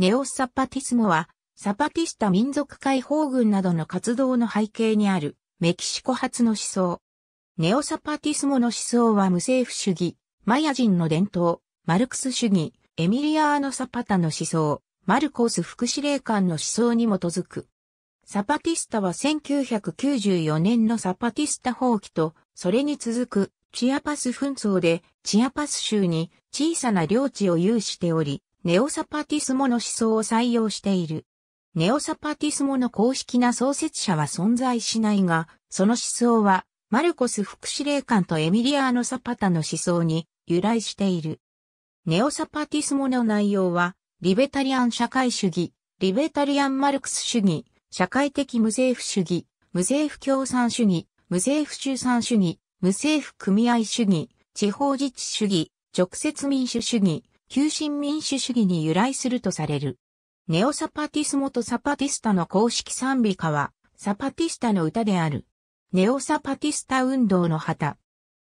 ネオ・サパティスモは、サパティスタ民族解放軍などの活動の背景にある、メキシコ発の思想。ネオ・サパティスモの思想は無政府主義、マヤ人の伝統、マルクス主義、エミリアーノ・サパタの思想、マルコース副司令官の思想に基づく。サパティスタは1994年のサパティスタ放棄と、それに続くチアパス紛争でチアパス州に小さな領地を有しており、ネオサパティスモの思想を採用している。ネオサパティスモの公式な創設者は存在しないが、その思想は、マルコス副司令官とエミリアーノ・サパタの思想に由来している。ネオサパティスモの内容は、リベタリアン社会主義、リベタリアンマルクス主義、社会的無政府主義、無政府共産主義、無政府中産主義、無政府組合主義、地方自治主義、直接民主主義、急進民主主義に由来するとされる。ネオサパティスモとサパティスタの公式賛美歌は、サパティスタの歌である。ネオサパティスタ運動の旗。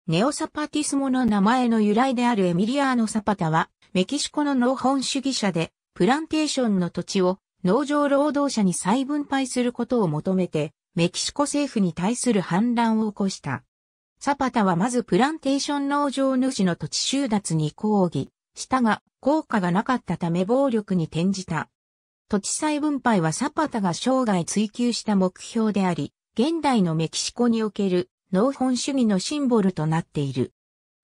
ネオサパティスモの名前の由来であるエミリアーノ・サパタは、メキシコの農本主義者で、プランテーションの土地を農場労働者に再分配することを求めて、メキシコ政府に対する反乱を起こした。サパタはまずプランテーション農場主の土地収奪に抗議。したが、効果がなかったため暴力に転じた。土地再分配はサパタが生涯追求した目標であり、現代のメキシコにおける農本主義のシンボルとなっている。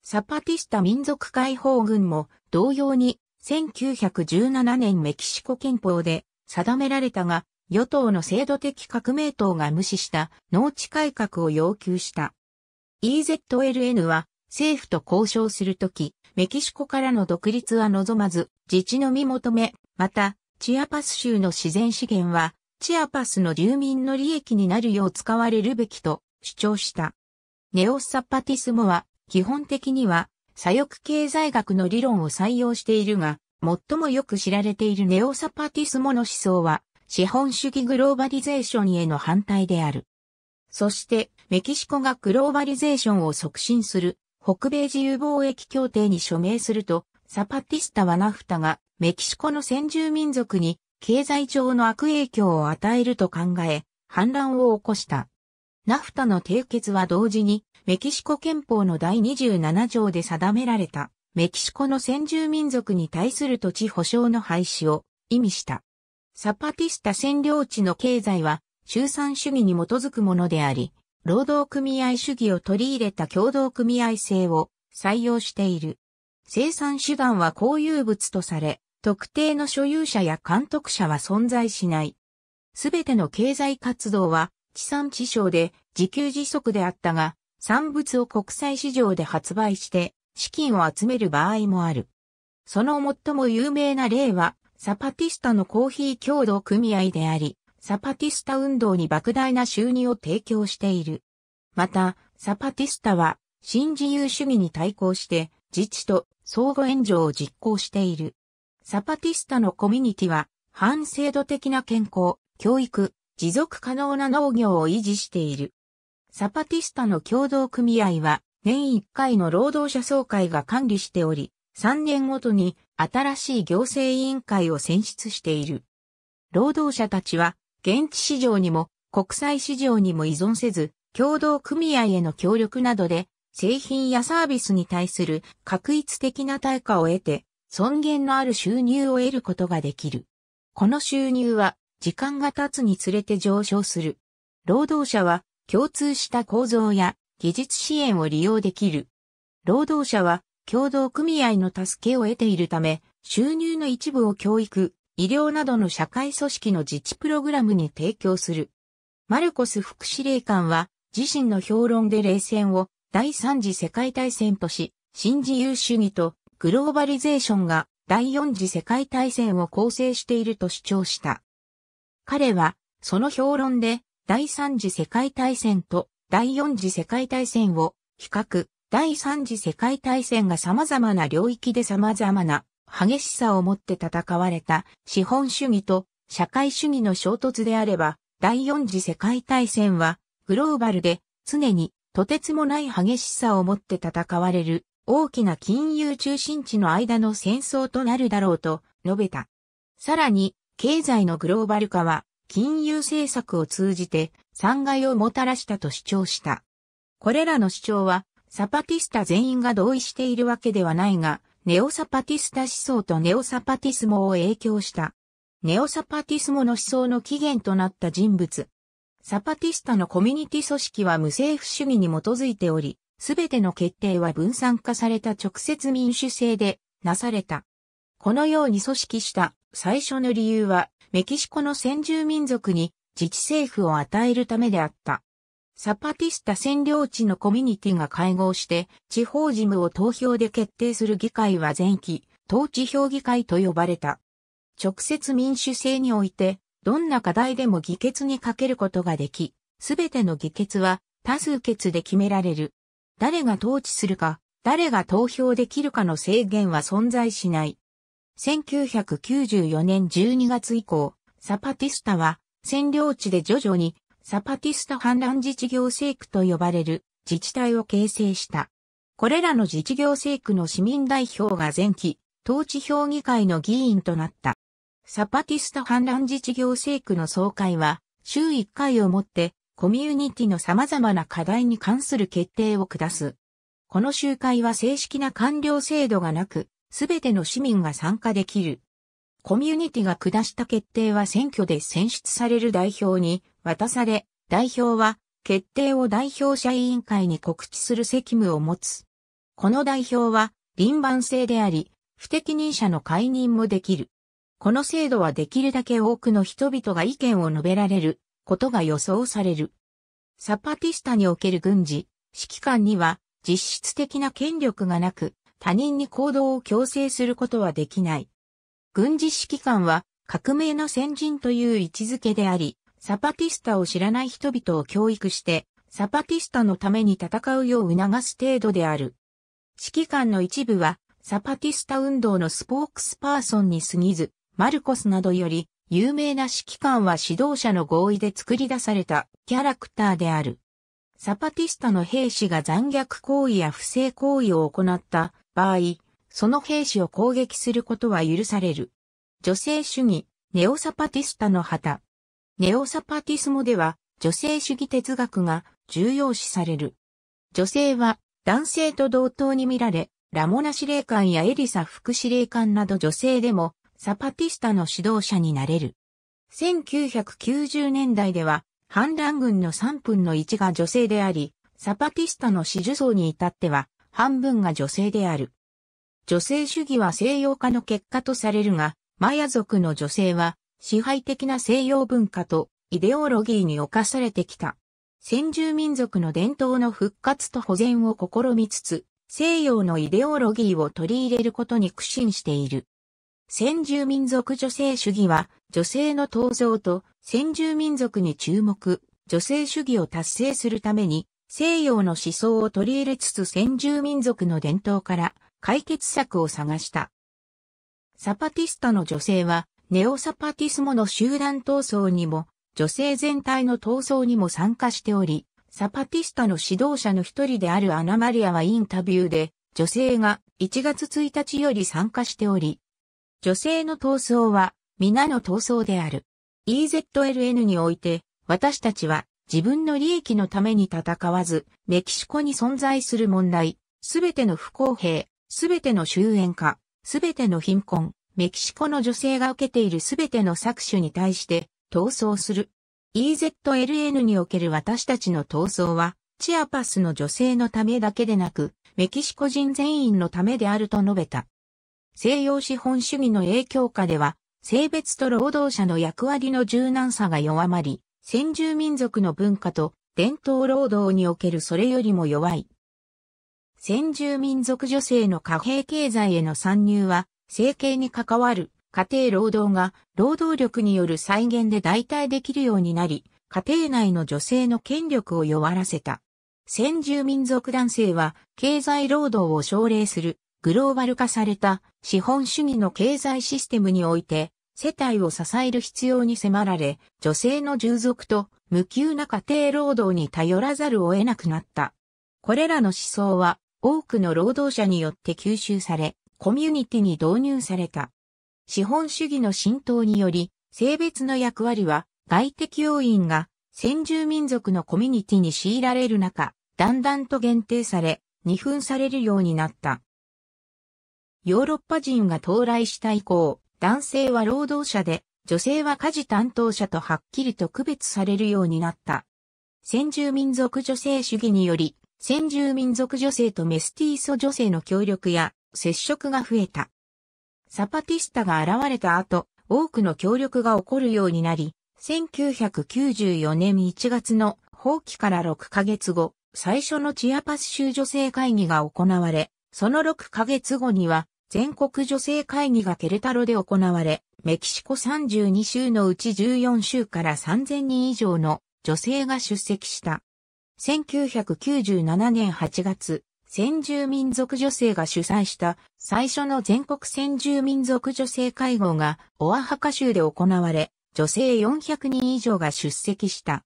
サパティスタ民族解放軍も同様に1917年メキシコ憲法で定められたが、与党の制度的革命党が無視した農地改革を要求した。EZLN は政府と交渉するとき、メキシコからの独立は望まず、自治のみ求め、また、チアパス州の自然資源は、チアパスの住民の利益になるよう使われるべきと主張した。ネオサパティスモは、基本的には、左翼経済学の理論を採用しているが、最もよく知られているネオサパティスモの思想は、資本主義グローバリゼーションへの反対である。そして、メキシコがグローバリゼーションを促進する北米自由貿易協定に署名すると、サパティスタはナフタがメキシコの先住民族に経済上の悪影響を与えると考え、反乱を起こした。ナフタの締結は同時にメキシコ憲法の第27条で定められたメキシコの先住民族に対する土地保障の廃止を意味した。サパティスタ占領地の経済は中産主義に基づくものであり、労働組合主義を取り入れた共同組合制を採用している。生産手段は公有物とされ、特定の所有者や監督者は存在しない。すべての経済活動は地産地消で自給自足であったが、産物を国際市場で発売して資金を集める場合もある。その最も有名な例は、サパティスタのコーヒー共同組合であり、サパティスタ運動に莫大な収入を提供している。また、サパティスタは、新自由主義に対抗して、自治と相互援助を実行している。サパティスタのコミュニティは、反制度的な健康、教育、持続可能な農業を維持している。サパティスタの共同組合は、年1回の労働者総会が管理しており、3年ごとに新しい行政委員会を選出している。労働者たちは現地市場にも国際市場にも依存せず、協同組合への協力などで、製品やサービスに対する確一的な対価を得て、尊厳のある収入を得ることができる。この収入は、時間が経つにつれて上昇する。労働者は、共通した構造や技術支援を利用できる。労働者は、協同組合の助けを得ているため、収入の一部を教育、医療などの社会組織の自治プログラムに提供する。マルコス副司令官は自身の評論で冷戦を第三次世界大戦とし、新自由主義とグローバリゼーションが第四次世界大戦を構成していると主張した。彼は、その評論で、第三次世界大戦と第四次世界大戦を比較、第三次世界大戦が様々な領域で様々な激しさをもって戦われた資本主義と社会主義の衝突であれば、第四次世界大戦はグローバルで常にとてつもない激しさをもって戦われる大きな金融中心地の間の戦争となるだろうと述べた。さらに、経済のグローバル化は金融政策を通じて損害をもたらしたと主張した。これらの主張はサパティスタ全員が同意しているわけではないが、ネオサパティスタ思想とネオサパティスモを影響した。ネオサパティスモの思想の起源となった人物。サパティスタのコミュニティ組織は無政府主義に基づいており、すべての決定は分散化された直接民主制でなされた。このように組織した最初の理由は、メキシコの先住民族に自治政府を与えるためであった。サパティスタ占領地のコミュニティが会合して、地方事務を投票で決定する議会は前期、統治評議会と呼ばれた。直接民主制において、どんな課題でも議決にかけることができ、すべての議決は多数決で決められる。誰が統治するか、誰が投票できるかの制限は存在しない。1994年12月以降、サパティスタは占領地で徐々にサパティスタ反乱自治行政区と呼ばれる自治体を形成した。これらの自治行政区の市民代表が前期、統治評議会の議員となった。サパティスタ反乱自治行政区の総会は、週1回をもって、コミュニティの様々な課題に関する決定を下す。この集会は正式な官僚制度がなく、すべての市民が参加できる。コミュニティが下した決定は選挙で選出される代表に渡され、代表は決定を代表者委員会に告知する責務を持つ。この代表は輪番制であり、不適任者の解任もできる。この制度はできるだけ多くの人々が意見を述べられることが予想される。サパティスタにおける軍事、指揮官には実質的な権力がなく、他人に行動を強制することはできない。軍事指揮官は革命の先人という位置づけであり、サパティスタを知らない人々を教育して、サパティスタのために戦うよう促す程度である。指揮官の一部は、サパティスタ運動のスポークスパーソンに過ぎず、マルコスなどより、有名な指揮官は指導者の合意で作り出されたキャラクターである。サパティスタの兵士が残虐行為や不正行為を行った場合、その兵士を攻撃することは許される。女性主義、ネオサパティスタの旗。ネオサパティスモでは、女性主義哲学が重要視される。女性は男性と同等に見られ、ラモナ司令官やエリサ副司令官など女性でもサパティスタの指導者になれる。1990年代では反乱軍の3分の1が女性であり、サパティスタの支持層に至っては半分が女性である。女性主義は西洋化の結果とされるが、マヤ族の女性は支配的な西洋文化とイデオロギーに侵されてきた。先住民族の伝統の復活と保全を試みつつ、西洋のイデオロギーを取り入れることに苦心している。先住民族女性主義は、女性の登場と先住民族に注目、女性主義を達成するために、西洋の思想を取り入れつつ先住民族の伝統から解決策を探した。サパティスタの女性は、ネオサパティスモの集団闘争にも、女性全体の闘争にも参加しており、サパティスタの指導者の一人であるアナマリアはインタビューで、女性が1月1日より参加しており、女性の闘争は皆の闘争である。EZLN において、私たちは自分の利益のために戦わず、メキシコに存在する問題、すべての不公平、すべての終焉化、すべての貧困、メキシコの女性が受けているすべての搾取に対して闘争する。EZLN における私たちの闘争は、チアパスの女性のためだけでなく、メキシコ人全員のためであると述べた。西洋資本主義の影響下では、性別と労働者の役割の柔軟さが弱まり、先住民族の文化と伝統労働におけるそれよりも弱い先住民族女性の貨幣経済への参入は、生計に関わる家庭労働が労働力による再現で代替できるようになり、家庭内の女性の権力を弱らせた。先住民族男性は経済労働を奨励するグローバル化された資本主義の経済システムにおいて世帯を支える必要に迫られ女性の従属と無給な家庭労働に頼らざるを得なくなった。これらの思想は多くの労働者によって吸収され、コミュニティに導入された。資本主義の浸透により、性別の役割は外的要因が先住民族のコミュニティに強いられる中、だんだんと限定され、二分されるようになった。ヨーロッパ人が到来した以降、男性は労働者で、女性は家事担当者とはっきりと区別されるようになった。先住民族女性主義により、先住民族女性とメスティーソ女性の協力や接触が増えた。サパティスタが現れた後、多くの協力が起こるようになり、1994年1月の放棄から6ヶ月後、最初のチアパス州女性会議が行われ、その6ヶ月後には全国女性会議がケルタロで行われ、メキシコ32州のうち14州から3000人以上の女性が出席した。1997年8月、先住民族女性が主催した最初の全国先住民族女性会合がオアハカ州で行われ、女性400人以上が出席した。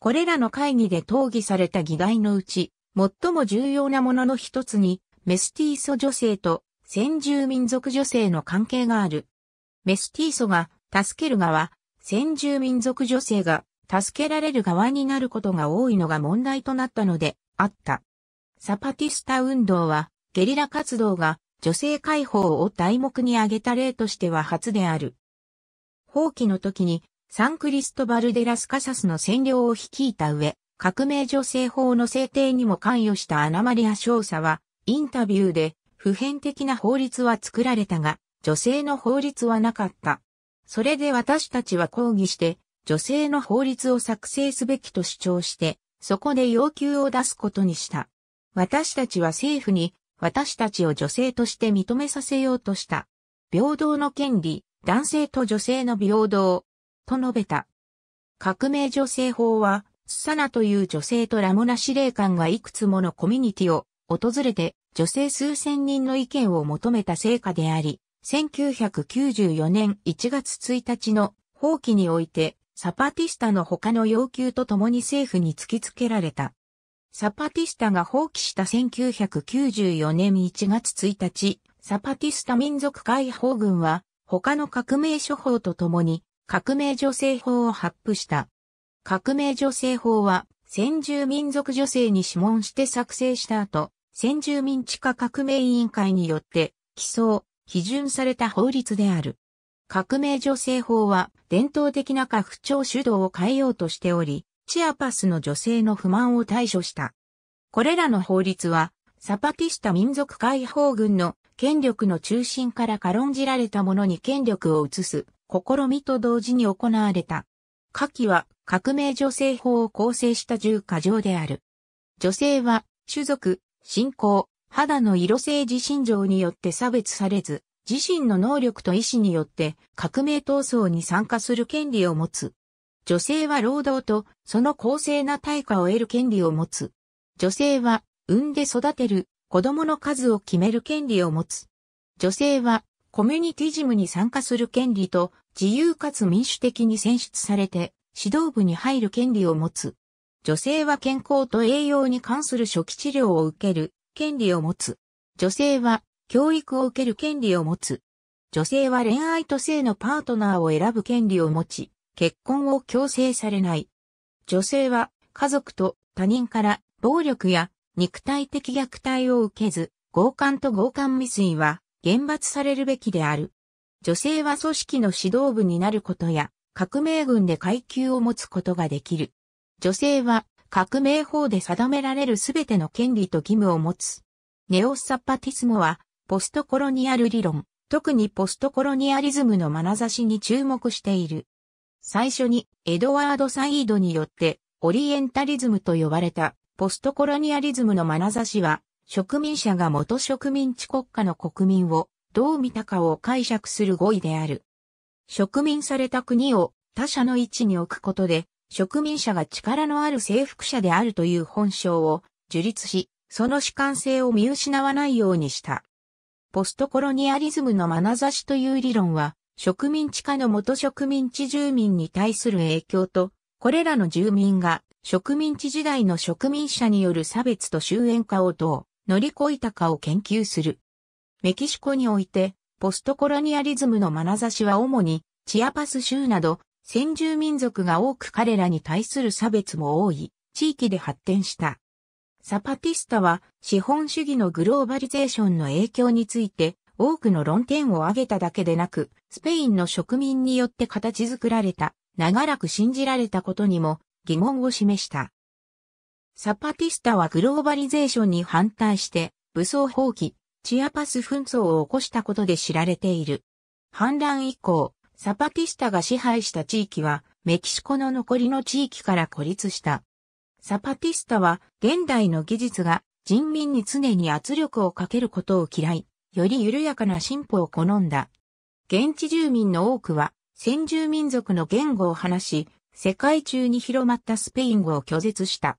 これらの会議で討議された議題のうち、最も重要なものの一つに、メスティーソ女性と先住民族女性の関係がある。メスティーソが助ける側、先住民族女性が助けられる側になることが多いのが問題となったので、あった。サパティスタ運動は、ゲリラ活動が女性解放を題目に挙げた例としては初である。放棄の時に、サンクリストバルデラスカサスの占領を率いた上、革命女性法の制定にも関与したアナマリア少佐は、インタビューで、普遍的な法律は作られたが、女性の法律はなかった。それで私たちは抗議して、女性の法律を作成すべきと主張して、そこで要求を出すことにした。私たちは政府に、私たちを女性として認めさせようとした。平等の権利、男性と女性の平等、と述べた。革命女性法は、サナという女性とラモナ司令官がいくつものコミュニティを訪れて女性数千人の意見を求めた成果であり、1994年1月1日の法棄においてサパティスタの他の要求とともに政府に突きつけられた。サパティスタが放棄した1994年1月1日、サパティスタ民族解放軍は他の革命処方とともに革命女性法を発布した。革命女性法は先住民族女性に諮問して作成した後、先住民地下革命委員会によって起草、批准された法律である。革命女性法は伝統的な家父長主導を変えようとしており、チアパスの女性の不満を対処した。これらの法律は、サパティスタ民族解放軍の権力の中心から軽んじられたものに権力を移す試みと同時に行われた。下記は革命女性法を構成した10箇条である。女性は種族、信仰、肌の色性自信上によって差別されず、自身の能力と意志によって革命闘争に参加する権利を持つ。女性は労働とその公正な対価を得る権利を持つ。女性は産んで育てる子供の数を決める権利を持つ。女性はコミュニティジムに参加する権利と自由かつ民主的に選出されて指導部に入る権利を持つ。女性は健康と栄養に関する初期治療を受ける権利を持つ。女性は教育を受ける権利を持つ。女性は恋愛と性のパートナーを選ぶ権利を持ち、結婚を強制されない。女性は家族と他人から暴力や肉体的虐待を受けず、強姦と強姦未遂は厳罰されるべきである。女性は組織の指導部になることや、革命軍で階級を持つことができる。女性は革命法で定められるすべての権利と義務を持つ。ネオサパティスモはポストコロニアル理論、特にポストコロニアリズムの眼差しに注目している。最初にエドワード・サイードによってオリエンタリズムと呼ばれたポストコロニアリズムの眼差しは植民者が元植民地国家の国民をどう見たかを解釈する語彙である。植民された国を他者の位置に置くことで植民者が力のある征服者であるという本性を樹立し、その主観性を見失わないようにした。ポストコロニアリズムの眼差しという理論は、植民地化の元植民地住民に対する影響と、これらの住民が植民地時代の植民者による差別と終焉化をどう乗り越えたかを研究する。メキシコにおいて、ポストコロニアリズムの眼差しは主に、チアパス州など、先住民族が多く彼らに対する差別も多い、地域で発展した。サパティスタは資本主義のグローバリゼーションの影響について多くの論点を挙げただけでなく、スペインの植民によって形作られた、長らく信じられたことにも疑問を示した。サパティスタはグローバリゼーションに反対して武装放棄、チアパス紛争を起こしたことで知られている。反乱以降、サパティスタが支配した地域はメキシコの残りの地域から孤立した。サパティスタは現代の技術が人民に常に圧力をかけることを嫌い、より緩やかな進歩を好んだ。現地住民の多くは先住民族の言語を話し、世界中に広まったスペイン語を拒絶した。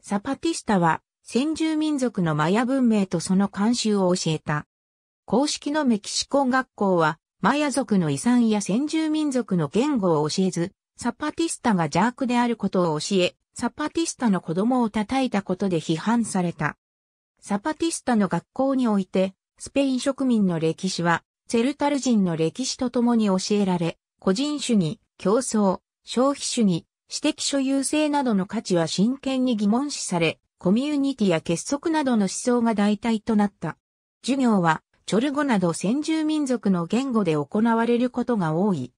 サパティスタは先住民族のマヤ文明とその慣習を教えた。公式のメキシコ学校はマヤ族の遺産や先住民族の言語を教えず、サパティスタが邪悪であることを教え、サパティスタの子供を叩いたことで批判された。サパティスタの学校において、スペイン植民の歴史は、セルタル人の歴史とともに教えられ、個人主義、競争、消費主義、私的所有性などの価値は真剣に疑問視され、コミュニティや結束などの思想が代替となった。授業は、チョル語など先住民族の言語で行われることが多い。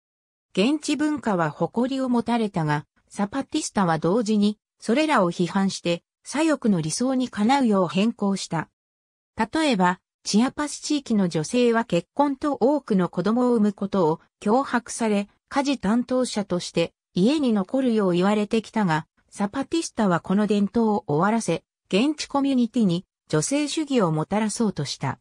現地文化は誇りを持たれたが、サパティスタは同時に、それらを批判して、左翼の理想にかなうよう変更した。例えば、チアパス地域の女性は結婚と多くの子供を産むことを脅迫され、家事担当者として家に残るよう言われてきたが、サパティスタはこの伝統を終わらせ、現地コミュニティに女性主義をもたらそうとした。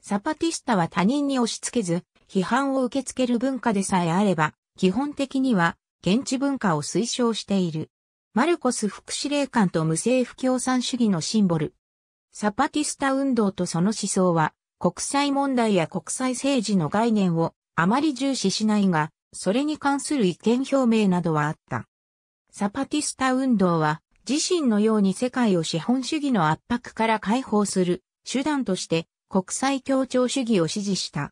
サパティスタは他人に押し付けず、批判を受け付ける文化でさえあれば、基本的には現地文化を推奨している。マルコス副司令官と無政府共産主義のシンボル。サパティスタ運動とその思想は、国際問題や国際政治の概念をあまり重視しないが、それに関する意見表明などはあった。サパティスタ運動は、自身のように世界を資本主義の圧迫から解放する手段として国際協調主義を支持した。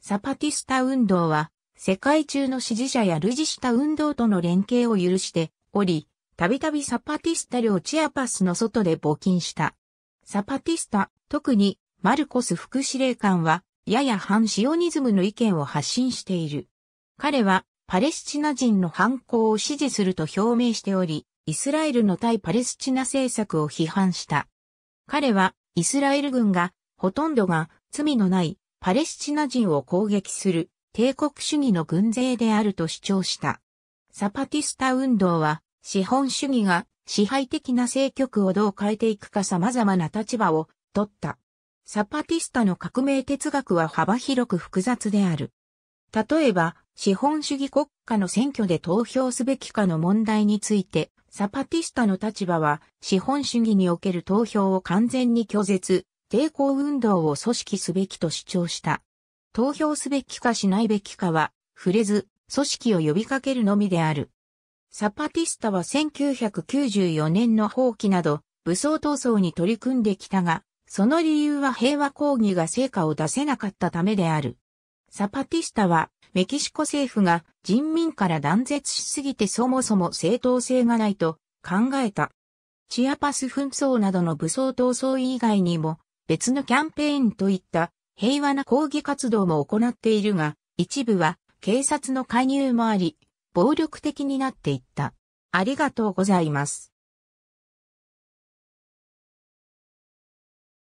サパティスタ運動は世界中の支持者や類似した運動との連携を許しており、たびたびサパティスタ領チアパスの外で募金した。サパティスタ、特にマルコス副司令官は、やや反シオニズムの意見を発信している。彼は、パレスチナ人の犯行を支持すると表明しており、イスラエルの対パレスチナ政策を批判した。彼は、イスラエル軍が、ほとんどが罪のないパレスチナ人を攻撃する帝国主義の軍勢であると主張した。サパティスタ運動は、資本主義が支配的な政局をどう変えていくか様々な立場を取った。サパティスタの革命哲学は幅広く複雑である。例えば、資本主義国家の選挙で投票すべきかの問題について、サパティスタの立場は、資本主義における投票を完全に拒絶、抵抗運動を組織すべきと主張した。投票すべきかしないべきかは、触れず、組織を呼びかけるのみである。サパティスタは1994年の放棄など、武装闘争に取り組んできたが、その理由は平和抗議が成果を出せなかったためである。サパティスタは、メキシコ政府が人民から断絶しすぎてそもそも正当性がないと考えた。チアパス紛争などの武装闘争以外にも、別のキャンペーンといった平和な抗議活動も行っているが、一部は警察の介入もあり、暴力的になっていった。ありがとうございます。